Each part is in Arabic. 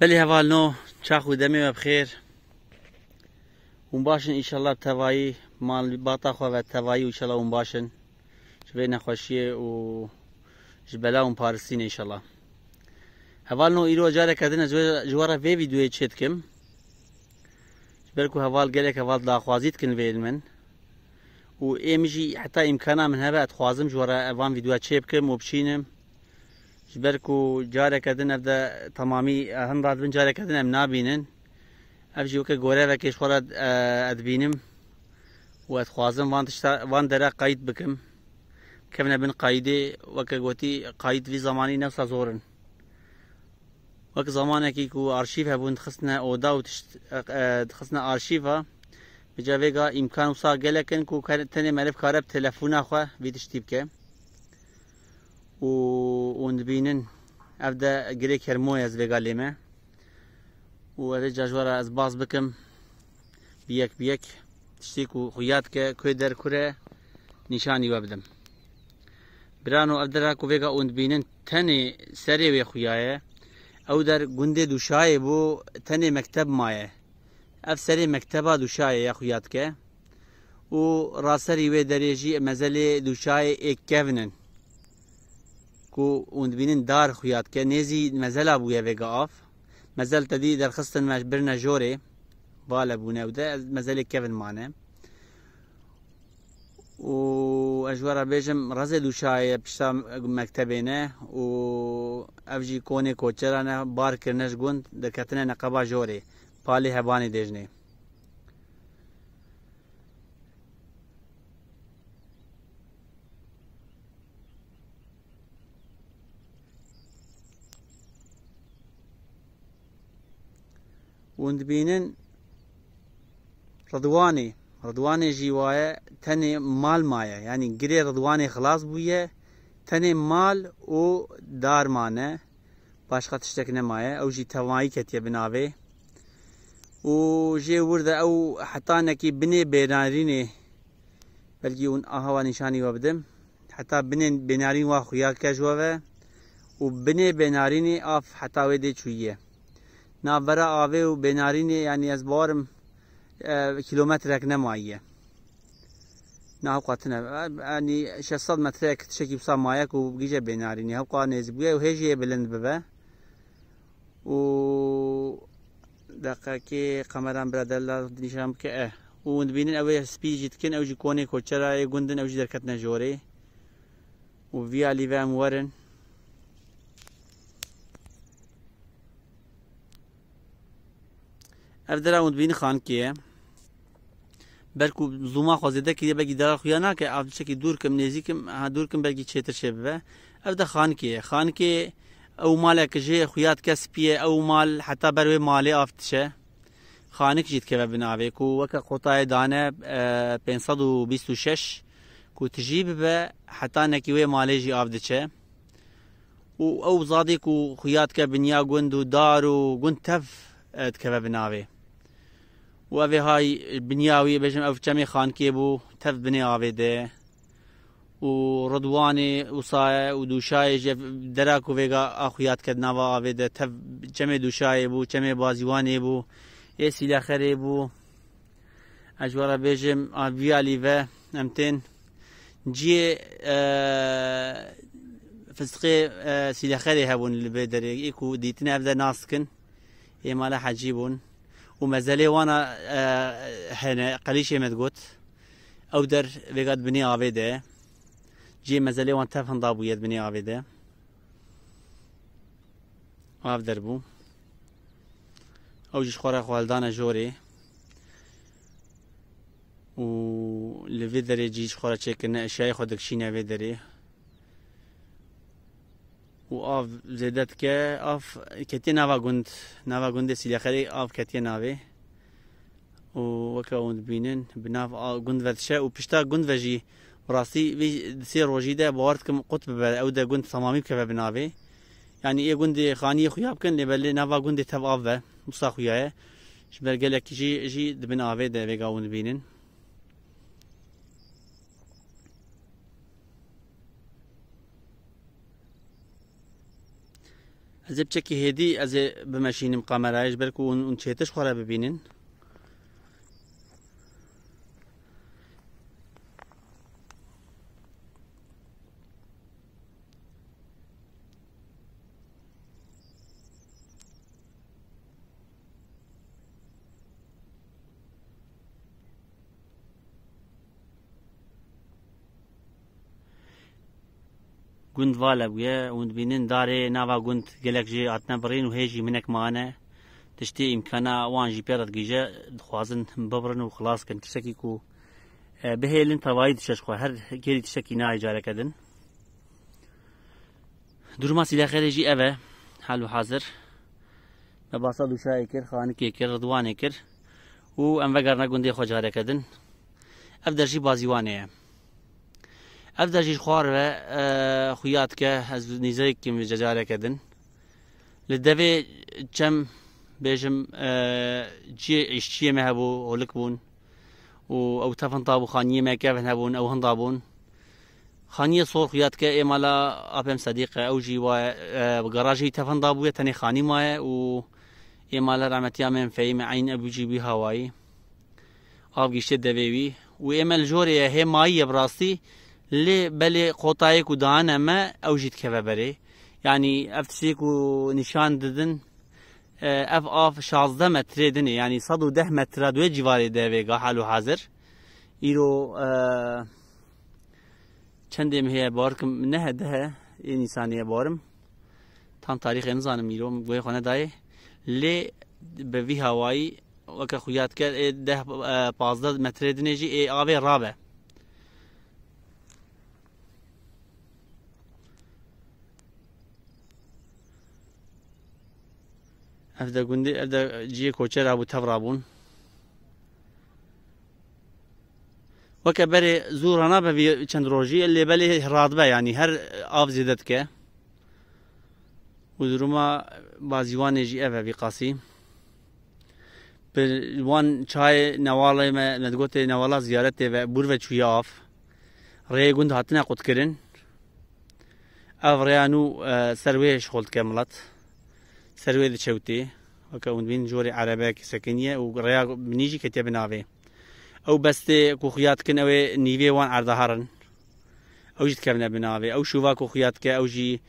بلي نو چاخو دمي بخير ومباشن ان شاء الله بتواي مال باطا خو بتواي وان شاء الله ومباشن شبينا خوشيه و جبلا ومبارسين ان شاء الله هفالنو ايرو جارك ادنا جوارا في فيديو تشتكم بلكو هفال قالك هفال داخوازيت كن فيل من و ايمجي حتى امكانا من هبا اتخوازم جوارا افان فيديو و وبشينم جبركو جارك دن ابدا تمامي هم راد بن جارك دن ام نابينن ابجي وك غوري لك شورا ادبينم واتخوازم وان تشتا وان درا قايد بكم كمنا بن قيدي وك غوتي قايد في زماني نفس زورن وك زمانك كو ارشيف هبون تخصنا اودا وتشت تخصنا ارشيفها بجاويغا امكان وصا گلكن كو كان تني معرف كارب تلفونا خو بيتشتيبكه و اون دبینن اف ده گری کرموی از ویگا لیمه و از جاجوار از باز بکم بیک بیک تشتی کو خویات که کوی در کره نشانی و بدم برانو اف در کو ویگا اون دبینن تنی سری وی خویایه او در گنده دوشای بو تنی مکتب مایه اف سری مکتبا دوشای یا خویات که و راسری وی درجی مزلی دوشای اکونن کو اون بینن دار خویات که نزی مزلا بویا و گاف مزل تدی در خستن مش بر نجوره بالا بونه و ده مزل کیفن مانه و اجوارا بیشم رز دوشای پشتا نه و افجی کونه کوچرانه بار کرنش گوند دکتنه نقبا جوره پالی هبانی دیجنه وندبينن رضواني رضواني جيوايا تاني مال مايا يعني قري رضواني خلاص بويا تاني مال و دار مانا باش تشتكنا نمايا او جي تواني كتيا بنابي و جي وردة او حتى نكي بني بيناريني بلكي ون اهوا نشاني وابدم حتى بني بنارين واخويا كاجوافا و بني بيناريني اف حتى ويدي شويه ناوره آوه و بنارینه یعنی از بارم اه، کیلومترک نماییه نه قاتنه یعنی 600 مترک تشکی بسا مایک و گیجه بنارینه هقا نزبویه و هجیه بلند ببه و دقیقه قمران برادر الله نشان که اه و نبینن اوی سپیجی تکن اوی کونه کوچرا گندن اوی درکت نجوره و ویالی و امورن ev dera bînî xankê ye berkû zûma xwe zêde kiriye belkî dera xuya nake ev tiştekî dûr kim nêzîkim ha dûr kim belkî çêtir şê bibe ev de xankê ye xankê ew maleke jê xuya dike spî ye ew mal heta ber wê malê av tişe خانك جيت كيف بنابي كو وكا قطاي دانا بينصد و بيستو شش كو تجيب با حتى نكيوي ماليجي آفدتشا و او زادي كو خيات كبنيا قند و دار و قند تف تكيف بنابي و اوه های بنیاوی بجم او چمی خان که بو تف بنی آوه ده و ردوان و وصای و دوشای دراک و ویگا آخویات کردنا و آوه ده تف چمی دوشای بو چمی بازیوانی بو ای سیلا خری بو اجوارا بجم آویالی و امتن جی آه فسقي آه سلاخري هابون البدر يكو ديتنا بدا ناسكن يمالا حجيبون ومازال وانا آه، هنا ما تقول او در بقاد بني عبيده جي مازال وانا تفهم يد بني عبيده عاف دربو او جيش خورا خوالدانا جوري و لفيدري جيش خورا تشيكنا اشياء خودك شينا و آف زدت که آف کتی نوا گند نوا گند سیلی خری آف کتی نوی و وکا اوند بینن بناف آف گند ودشه و پشتا گند وجی راستی وی دسی روژی ده بارد کم قطب بر او ده گند سمامی بکه بناوی یعنی يعني ای إيه گند خانی خویاب کن لبلی نوا گند تب آف و مستا خویاه شبرگل اکی جی جی دبناوی ده وگا اوند بینن بچه چکی هدی از به ماشینم قمرایش برکو اون اون چیتش خوره ببینین گند والا بیه اون بینن دارێ ناوا گند گلک جی آتنا برین و هیچی منک مانه تشتی امکانه وان جی پێدەت گیژە خوازن ببرن و خلاص کن کو به اه، خلاصکن تشتێکی و بهێلن تەواایی دشەشخوا هەر گەری تشتێکی نایجارەکەدن دوورماسی لە خێرێژی ئەوە حال و حاضر بە باسا دوشایە کرد خانکێ کرد ڕدوانێ کرد و ئەم بەگەر نەگوندی خۆجارەکەدن ئەف دەژی بازیوانەیە اف آه، آه، جي خوار و خویات که از نیزه کم جزاره کدن لدوی چم بیشم جی اشتیه مه بو هولک بون و او تفن طابو خانیه مه که هبون او هندابون خانية صور خيات كا إيمالا أبم صديقة أو جي آه، و جراجي تفن ضابوية تاني خاني مايا و إيمالا رحمتي أمين في عين أبو جي بي هواي أبقي شد بيبي و إيمال جوري هي ماية براستي li belê qotayê ku dane me ew jî dikeve berê yanî e, ev tiştê ku nîşan didin ev av şazde metrê dinê yanî sad û deh metra duê civarê devêga hal û hazir îro e, çendê min heye barkim nehe dehe ê nîsanê barim tam tarîxê nizanim îro goyê xwe nedayê lê bi vî hawayî weke xuya dike deh e, pazde metrê dinê jî Evde gündü, evde ciye koçer abu tevrabun. وەکە بەرێ زوورڕنا بە چەند ڕۆژی لێبەلێ ڕادبە ینی هەر ئاف زیدت کە وزرومە بازیوانێژی ئەڤەوی قاسی وان چای نەواڵێ مە نەدگۆتێ نەواڵا زیارەت تێ بورە چوی ئاف ڕێ گوند هاتنە قوتکردن ئەڤڕیان و سەروێش خۆڵکە مڵەت سروي شوتي وكا ونبين جوري عرباك سكنية ورياق بنيجي كتاب نافي او بس كوخيات كن او نيفي وان عرضهارن او جيت كابنا بنافي او شوفا كوخيات كا او جي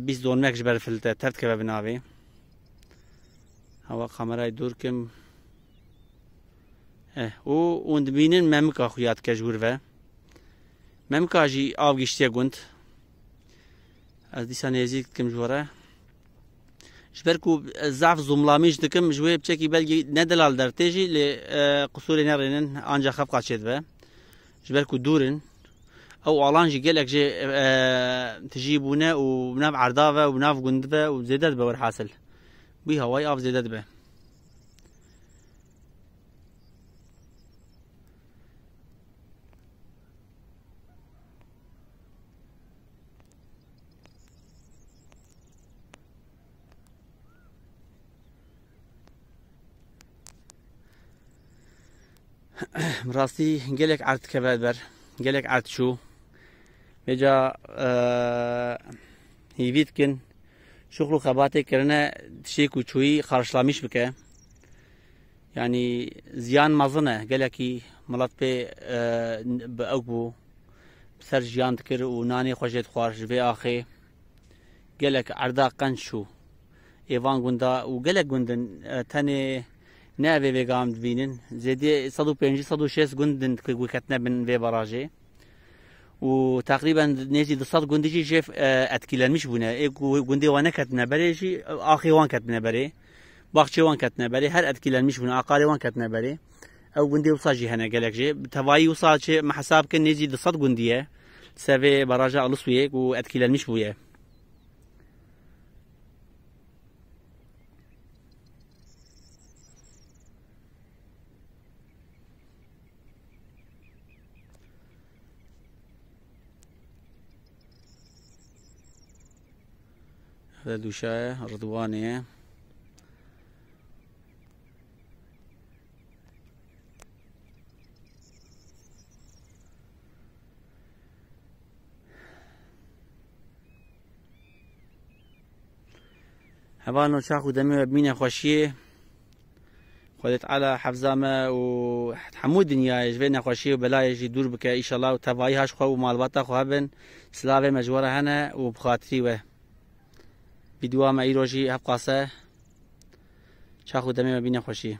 بيس دون ماكش برفلتا تفت كابا بنافي هوا قمراي دوركم اه و بينن ممكا خيات كجور و ممكا جي آب گشتيا از دیسان ازید کم جوره جبر زعف ضعف زوملامیش دکم جوی بچکی بلگی ندلال درتجي تیجی ل اه، قصور نارينن آنجا خف قاچید به جبر دورن او علان جي قالك جي اه، تجيبونا وبناب عردافه وبناب قندفه وزيدت بور حاصل بيها واي اف زيدت به راستی گلک ارت کبد بر گلک ارت شو بجا هیوید کن شغل و خباتی کرنه تشی کوچوی خارشلامیش بکه یعنی زیان مزنه گلکی ملت به به اوبو سر جیان دکر و نانی خوشت خوارش به آخه گلک اردا قن شو ایوان گندا و گلک گندن تنه نه به ویگام بینن زدی 105 106 گوندن که گوکتنا بن به براجه وتقريبا نجي دصات جندي جيف اتكيلن مش بونا اي جندي وانا كتنا بري جي اخي وان كتنا بري باخشي وان كتنا بري هر اتكيلن مش بونا اقالي وان كتنا بري او جندي وصاجي هنا قالك جي تواي وصاجي ما حساب كان نجي دصات جنديه سافي براجع لصويك واتكيلن مش بويا هذا دوشاية رضوانية حبان وشاخو دمي بمينة خوشية خودت على حفزامة وحمود دنيا جبنا خوشية يجي دور بك إن شاء الله وتبايهاش خو ومالبطة خواه بن سلاوه مجورة هنا وبخاطري وه بدوام ایروژی هب قاسه چه دمی و خوشی